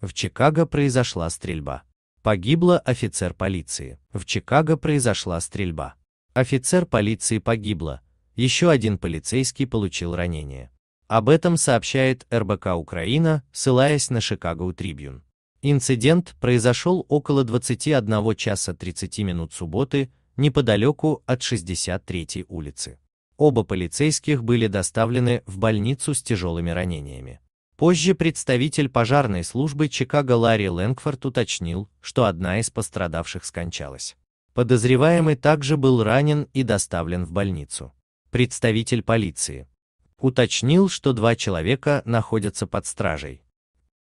В Чикаго произошла стрельба. Погибла офицер полиции. В Чикаго произошла стрельба. Офицер полиции погибла. Еще один полицейский получил ранение. Об этом сообщает РБК Украина, ссылаясь на Chicago Tribune. Инцидент произошел около 21 часа 30 минут субботы, неподалеку от 63-й улицы. Оба полицейских были доставлены в больницу с тяжелыми ранениями. Позже представитель пожарной службы Чикаго Ларри Лэнгфорд уточнил, что одна из пострадавших скончалась. Подозреваемый также был ранен и доставлен в больницу. Представитель полиции уточнил, что два человека находятся под стражей.